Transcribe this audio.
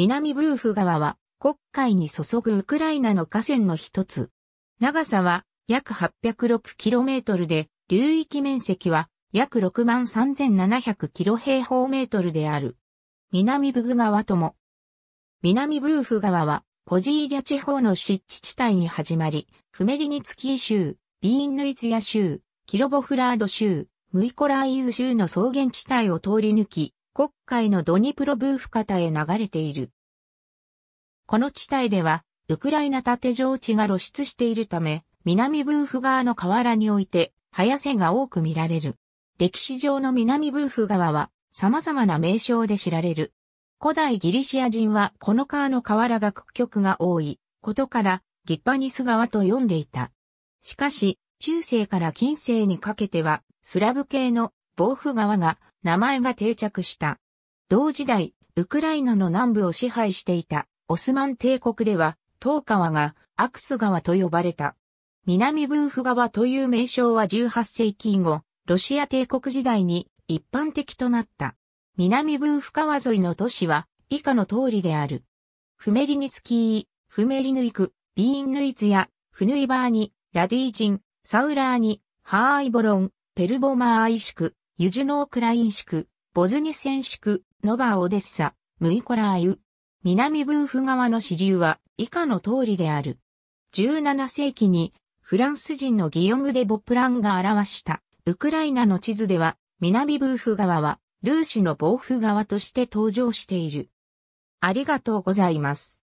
南ブーフ川は黒海に注ぐウクライナの河川の一つ。長さは約 806km で、流域面積は約6万3700キロ平方メートルである。南ブグ川とも。南ブーフ川は、ポジーリャ地方の湿地地帯に始まり、フメリニツキー州、ビーンヌイツヤ州、キロボフラード州、ムイコラーイウ州の草原地帯を通り抜き、国海のドニプロブーフ方へ流れている。この地帯では、ウクライナ縦上地が露出しているため、南ブーフ川の河原において、早瀬が多く見られる。歴史上の南ブーフ川は、様々な名称で知られる。古代ギリシア人はこの川の河原が屈曲が多いことから、ギッパニス川と呼んでいた。しかし、中世から近世にかけては、スラブ系の防府川が名前が定着した。同時代、ウクライナの南部を支配していたオスマン帝国では、東川がアクス川と呼ばれた。南ブーフ川という名称は18世紀以後、ロシア帝国時代に一般的となった。南ブーフ川沿いの都市は以下の通りである。フメリニツキー、フメリヌイク、ビーンヌイツや、フヌイバーニ、ラディージン、サウラーニ、ハーイボロン、ペルボマーアイシク、ユジュノークラインシク、ボズニセンシク、ノバーオデッサ、ムイコラーユ、南ブーフ川の支流は以下の通りである。17世紀にフランス人のギヨム・デ・ボプランが表したウクライナの地図では南ブーフ川はルーシの暴風川として登場している。ありがとうございます。